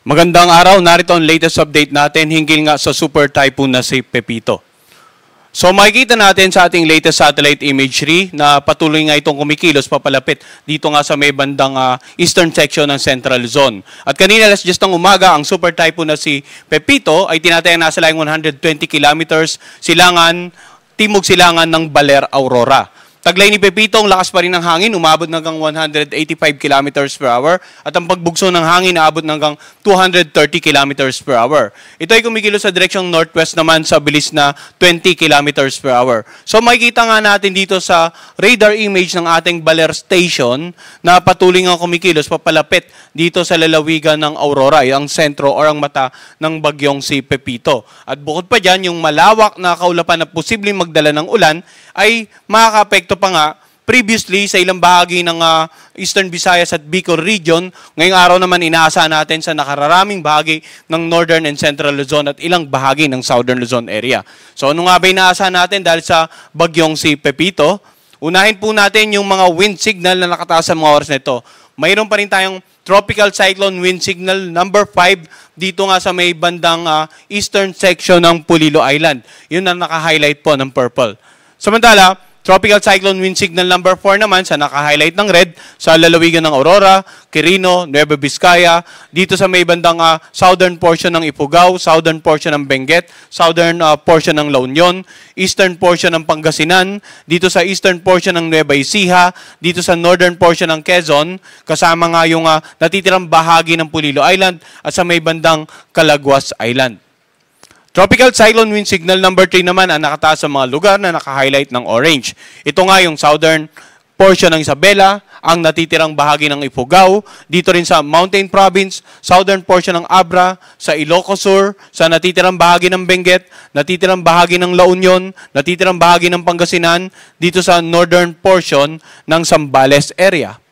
Magandang araw, narito ang latest update natin hinggil nga sa super typhoon na si Pepito. So makikita natin sa ating latest satellite imagery na patuloy nga itong kumikilos papalapit dito nga sa may bandang uh, eastern section ng Central Zone. At kanina alas 10 ng umaga, ang super typhoon na si Pepito ay tinatayang nasa laing 120 kilometers silangan, timog silangan ng Baler Aurora. Taglay ni Pepito, ang lakas pa rin ng hangin, umabot hanggang 185 kilometers per hour at ang pagbugso ng hangin naabot hanggang 230 kilometers per hour. Ito ay kumikilo sa direksyong northwest naman sa bilis na 20 kilometers per hour. So makikita nga natin dito sa radar image ng ating Baler Station na patuloy nga kumikilos papalapit dito sa lalawigan ng Aurora, ang sentro o ang mata ng bagyong si Pepito. At bukod pa dyan, yung malawak na kaulapan na posibleng magdala ng ulan ay makakapekto pa nga, previously sa ilang bahagi ng uh, Eastern Visayas at Bicol region, ngayong araw naman inaasahan natin sa nakararaming bahagi ng Northern and Central Luzon at ilang bahagi ng Southern Luzon area. So ano nga ba inaasahan natin dahil sa bagyong si Pepito? Unahin po natin yung mga wind signal na nakataas sa mga oras na ito. Mayroon pa rin tayong tropical cyclone wind signal number 5 dito nga sa may bandang uh, eastern section ng Pulilo Island. Yun ang naka-highlight po ng purple. Samantala, Tropical Cyclone Wind Signal number 4 naman sa naka-highlight ng red sa lalawigan ng Aurora, Quirino, Nueva Vizcaya, dito sa may bandang uh, southern portion ng Ifugao, southern portion ng Benguet, southern uh, portion ng La Union, eastern portion ng Pangasinan, dito sa eastern portion ng Nueva Ecija, dito sa northern portion ng Quezon, kasama nga yung uh, natitirang bahagi ng Pulilo Island at sa may bandang Calaguas Island. Tropical cyclone wind signal number 3 naman ang nakataas sa mga lugar na naka-highlight ng orange. Ito nga yung southern portion ng Isabela, ang natitirang bahagi ng Ifugao, dito rin sa Mountain Province, southern portion ng Abra, sa Ilocos Sur, sa natitirang bahagi ng Benguet, natitirang bahagi ng La Union, natitirang bahagi ng Pangasinan, dito sa northern portion ng Sambales area.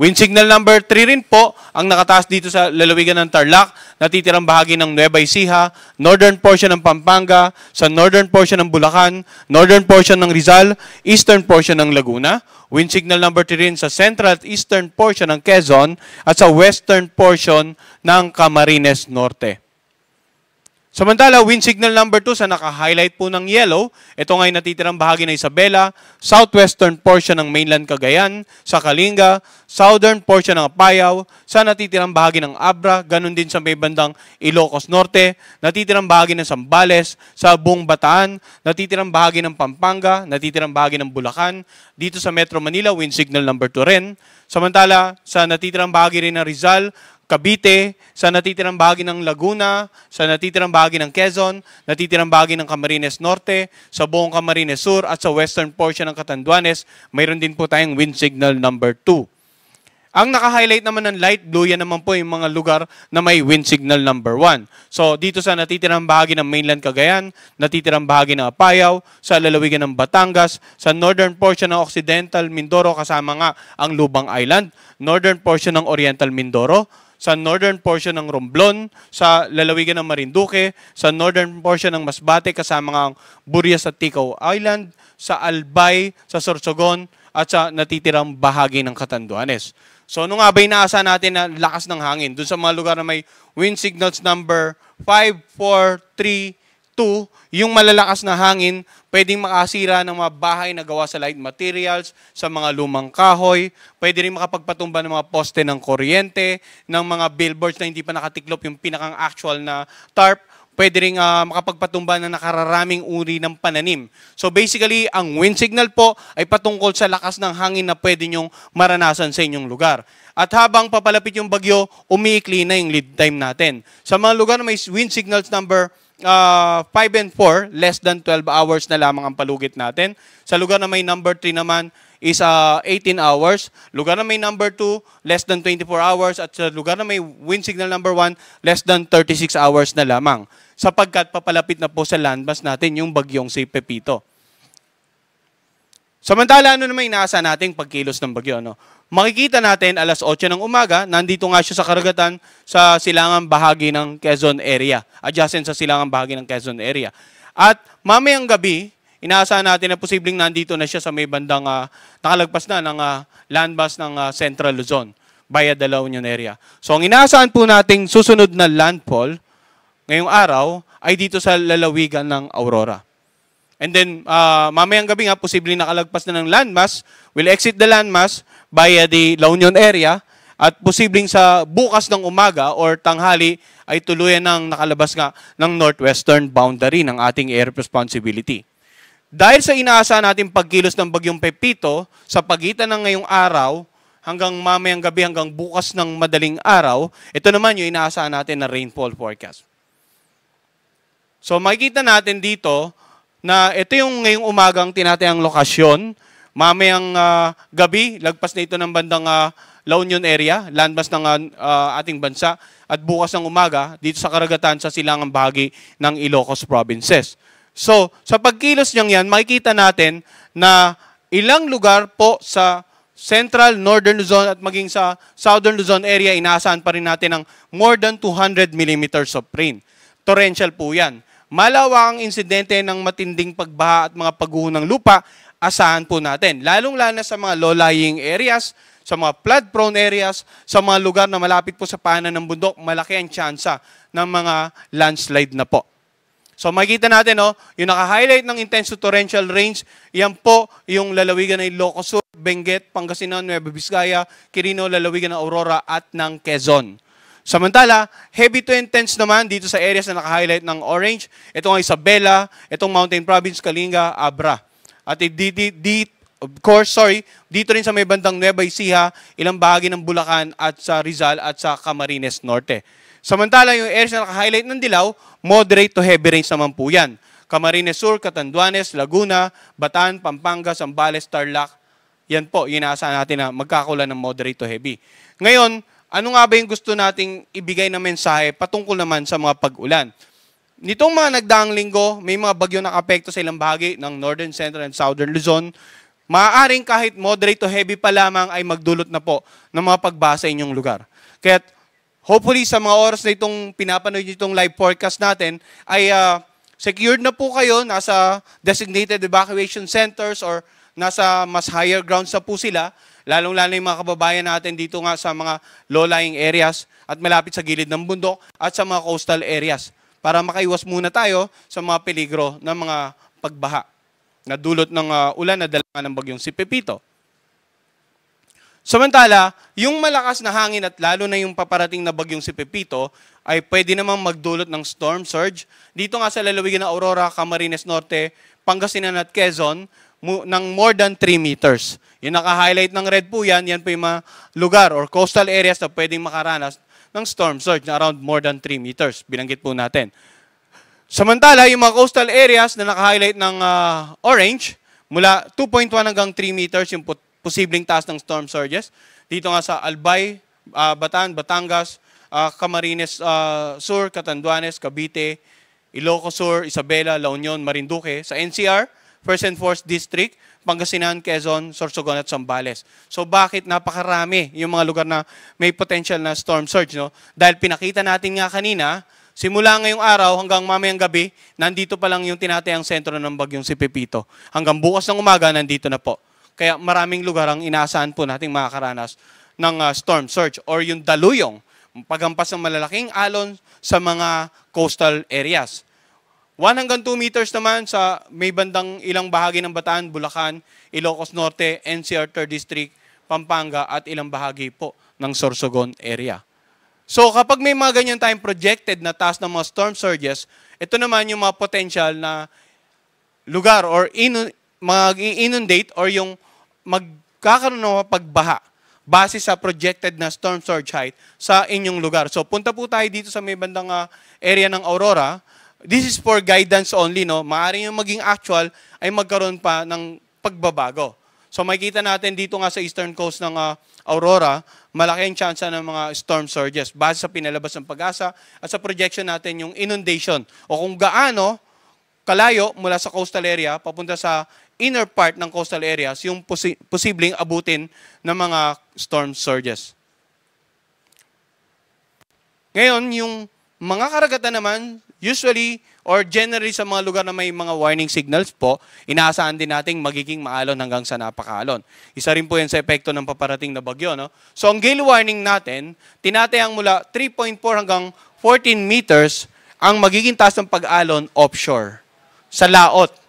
Wind signal number 3 rin po ang nakataas dito sa lalawigan ng Tarlac, natitirang bahagi ng Nueva Ecija, northern portion ng Pampanga, sa northern portion ng Bulacan, northern portion ng Rizal, eastern portion ng Laguna. Wind signal number 3 rin sa central at eastern portion ng Quezon at sa western portion ng Camarines Norte. Samantala, wind signal number 2 sa naka-highlight po ng yellow, ito ngayon natitirang bahagi ng Isabela, southwestern portion ng mainland Cagayan, sa Kalinga, southern portion ng Payao, sa natitirang bahagi ng Abra, ganun din sa may bandang Ilocos Norte, natitirang bahagi ng Sambales, sa buong Bataan, natitirang bahagi ng Pampanga, natitirang bahagi ng Bulacan, dito sa Metro Manila, wind signal number 2 rin. Samantala, sa natitirang bahagi rin ng Rizal, Cavite, sa natitirang bahagi ng Laguna, sa natitirang bahagi ng Quezon, natitirang bahagi ng Camarines Norte, sa buong Camarines Sur at sa western portion ng Catanduanes, mayroon din po tayong wind signal number 2. Ang naka-highlight naman ng light blue, yan naman po yung mga lugar na may wind signal number 1. So, dito sa natitirang bahagi ng mainland Cagayan, natitirang bahagi ng Apayaw, sa lalawigan ng Batangas, sa northern portion ng Occidental Mindoro kasama nga ang Lubang Island, northern portion ng Oriental Mindoro, sa northern portion ng Romblon, sa lalawigan ng Marinduque, sa northern portion ng Masbate kasama ng Burias at Tikaw Island, sa Albay, sa Sorsogon, at sa natitirang bahagi ng Katanduanes. So ano nga ba inaasa natin na lakas ng hangin doon sa mga lugar na may wind signals number 5, 4, 3, Two, yung malalakas na hangin, pwedeng makasira ng mga bahay na gawa sa light materials, sa mga lumang kahoy, pwede rin makapagpatumba ng mga poste ng kuryente, ng mga billboards na hindi pa nakatiklop yung pinakang actual na tarp, pwede rin uh, makapagpatumba ng nakararaming uri ng pananim. So basically, ang wind signal po ay patungkol sa lakas ng hangin na pwede nyong maranasan sa inyong lugar. At habang papalapit yung bagyo, umiikli na yung lead time natin. Sa mga lugar na may wind signals number uh, ah, 5 and 4, less than 12 hours na lamang ang palugit natin. Sa lugar na may number 3 naman is uh, ah, 18 hours. Lugar na may number 2, less than 24 hours. At sa lugar na may wind signal number 1, less than 36 hours na lamang. Sapagkat papalapit na po sa landmass natin yung bagyong si Pepito. Samantala, ano naman inaasa nating pagkilos ng bagyo? Ano? makikita natin alas 8 ng umaga, nandito nga siya sa karagatan sa silangang bahagi ng Quezon area, adjacent sa silangang bahagi ng Quezon area. At mamayang gabi, inaasahan natin na posibleng nandito na siya sa may bandang uh, nakalagpas na ng uh, landmass ng uh, Central Luzon via the La Union area. So ang inaasahan po nating susunod na landfall ngayong araw ay dito sa lalawigan ng Aurora. And then, uh, mamayang gabi nga, posibleng nakalagpas na ng landmass, will exit the landmass via the La Union area, at posibleng sa bukas ng umaga or tanghali ay tuluyan ng nakalabas nga ng northwestern boundary ng ating air responsibility. Dahil sa inaasahan natin pagkilos ng Bagyong Pepito, sa pagitan ng ngayong araw, hanggang mamayang gabi, hanggang bukas ng madaling araw, ito naman yung inaasahan natin na rainfall forecast. So makikita natin dito, na ito yung ngayong umagang tinatayang lokasyon. Mamayang uh, gabi, lagpas na ito ng bandang uh, La Union area, landmass ng uh, ating bansa. At bukas ng umaga, dito sa karagatan sa silangang bahagi ng Ilocos provinces. So, sa pagkilos niyang yan, makikita natin na ilang lugar po sa Central, Northern Luzon at maging sa Southern Luzon area, inaasahan pa rin natin ng more than 200 millimeters of rain. Torrential po yan malawak insidente ng matinding pagbaha at mga pagguho ng lupa, asahan po natin. Lalong-lalo sa mga low-lying areas, sa mga flood-prone areas, sa mga lugar na malapit po sa paanan ng bundok, malaki ang tsansa ng mga landslide na po. So makikita natin, no, yung naka-highlight ng intense torrential rains, yan po yung lalawigan ng Ilocos Sur, Benguet, Pangasinan, Nueva Vizcaya, Quirino, lalawigan ng Aurora at ng Quezon. Samantala, heavy to intense naman dito sa areas na naka-highlight ng orange. Ito nga Isabela, itong Mountain Province, Kalinga, Abra. At di, di, di, of course, sorry, dito rin sa may bandang Nueva Ecija, ilang bahagi ng Bulacan at sa Rizal at sa Camarines Norte. Samantala, yung areas na naka-highlight ng dilaw, moderate to heavy rains naman po yan. Camarines Sur, Catanduanes, Laguna, Bataan, Pampanga, Zambales, Tarlac. Yan po, inaasahan natin na magkakulan ng moderate to heavy. Ngayon, ano nga ba yung gusto nating ibigay na mensahe patungkol naman sa mga pag-ulan? Nitong mga nagdaang linggo, may mga bagyo na apekto sa ilang bahagi ng Northern, Central, and Southern Luzon. Maaaring kahit moderate to heavy pa lamang ay magdulot na po ng mga pagbasa inyong lugar. Kaya hopefully sa mga oras na itong pinapanood itong live forecast natin ay uh, secured na po kayo nasa designated evacuation centers or nasa mas higher ground sa po sila, lalong-lalo yung mga kababayan natin dito nga sa mga low-lying areas at malapit sa gilid ng bundok at sa mga coastal areas para makaiwas muna tayo sa mga peligro ng mga pagbaha na dulot ng uh, ulan na dala ng bagyong si Pepito. Samantala, yung malakas na hangin at lalo na yung paparating na bagyong si Pepito ay pwede namang magdulot ng storm surge. Dito nga sa lalawigan ng Aurora, Camarines Norte, Pangasinan at Quezon, ng more than 3 meters. Yung naka-highlight ng red po yan, yan po yung mga lugar or coastal areas na pwedeng makaranas ng storm surge na around more than 3 meters. Binanggit po natin. Samantala, yung mga coastal areas na naka-highlight ng uh, orange, mula 2.1 hanggang 3 meters yung posibleng taas ng storm surges. Dito nga sa Albay, uh, ah, Batan, Batangas, uh, Camarines uh, Sur, Catanduanes, Cavite, Ilocos Sur, Isabela, La Union, Marinduque. Sa NCR, First and Fourth District, Pangasinan, Quezon, Sorsogon at Zambales. So bakit napakarami yung mga lugar na may potential na storm surge? No? Dahil pinakita natin nga kanina, simula ngayong araw hanggang mamayang gabi, nandito pa lang yung tinatayang sentro ng bagyong si Pepito. Hanggang bukas ng umaga, nandito na po. Kaya maraming lugar ang inaasahan po nating makakaranas ng uh, storm surge or yung daluyong paghampas ng malalaking alon sa mga coastal areas. 1 hanggang 2 meters naman sa may bandang ilang bahagi ng Bataan, Bulacan, Ilocos Norte, NCR 3rd District, Pampanga at ilang bahagi po ng Sorsogon area. So kapag may mga ganyan tayong projected na taas ng mga storm surges, ito naman yung mga potential na lugar or mag-inundate or yung magkakaroon ng pagbaha base sa projected na storm surge height sa inyong lugar. So punta po tayo dito sa may bandang uh, area ng Aurora This is for guidance only, no? Maaaring yung maging actual ay magkaroon pa ng pagbabago. So makikita natin dito nga sa eastern coast ng uh, Aurora, malaki ang chance ng mga storm surges base sa pinalabas ng pag-asa at sa projection natin yung inundation o kung gaano kalayo mula sa coastal area papunta sa inner part ng coastal areas yung posi- posibleng abutin ng mga storm surges. Ngayon, yung mga karagatan naman Usually, or generally sa mga lugar na may mga warning signals po, inaasahan din natin magiging maalon hanggang sa napakaalon. Isa rin po yan sa epekto ng paparating na bagyo. No? So ang gale warning natin, tinatayang mula 3.4 hanggang 14 meters ang magiging taas ng pag-alon offshore sa laot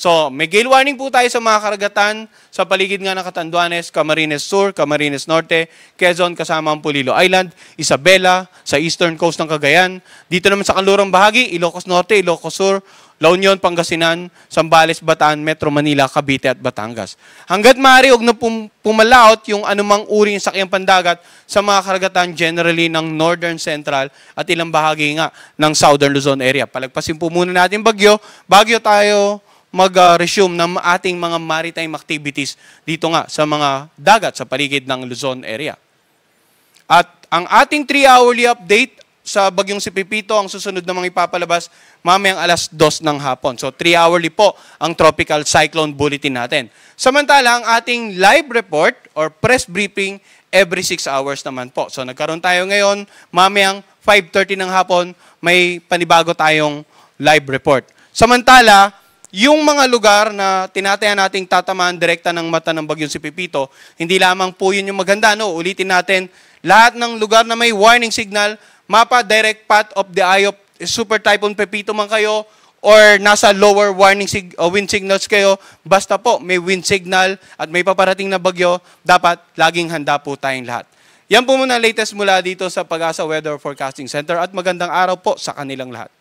So, may gale warning po tayo sa mga karagatan sa paligid nga ng Catanduanes, Camarines Sur, Camarines Norte, Quezon kasama ang Pulilo Island, Isabela, sa eastern coast ng Cagayan. Dito naman sa kanlurang bahagi, Ilocos Norte, Ilocos Sur, La Union, Pangasinan, Sambales, Bataan, Metro Manila, Cavite at Batangas. Hanggat maaari, huwag na pumalaot yung anumang uri ng sakyang pandagat sa mga karagatan generally ng northern central at ilang bahagi nga ng southern Luzon area. Palagpasin po muna natin Bagyo. Bagyo tayo mag-resume ng ating mga maritime activities dito nga sa mga dagat sa paligid ng Luzon area. At ang ating 3-hourly update sa Bagyong si Pipito, ang susunod na mga ipapalabas mamayang alas 2 ng hapon. So 3-hourly po ang Tropical Cyclone Bulletin natin. Samantala, ang ating live report or press briefing every 6 hours naman po. So nagkaroon tayo ngayon, mamayang 5.30 ng hapon, may panibago tayong live report. Samantala, yung mga lugar na tinataya nating tatamaan direkta ng mata ng bagyong si Pipito, hindi lamang po yun yung maganda. No? Ulitin natin, lahat ng lugar na may warning signal, mapa direct path of the eye of super typhoon Pepito man kayo, or nasa lower warning sig- uh, wind signals kayo, basta po may wind signal at may paparating na bagyo, dapat laging handa po tayong lahat. Yan po muna latest mula dito sa Pag-asa Weather Forecasting Center at magandang araw po sa kanilang lahat.